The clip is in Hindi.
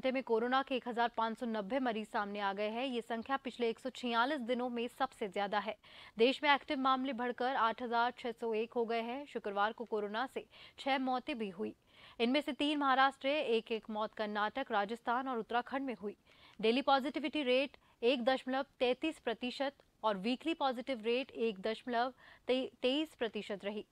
घंटे में कोरोना के 1,590 मरीज सामने आ गए हैं ये संख्या पिछले 146 दिनों में सबसे ज्यादा है देश में एक्टिव मामले बढ़कर 8,601 हो गए हैं शुक्रवार को कोरोना से छह मौतें भी हुई इनमें से तीन महाराष्ट्र एक एक मौत कर्नाटक राजस्थान और उत्तराखंड में हुई डेली पॉजिटिविटी रेट एक दशमलव तैतीस प्रतिशत और वीकली पॉजिटिव रेट एक दशमलव तेईस प्रतिशत रही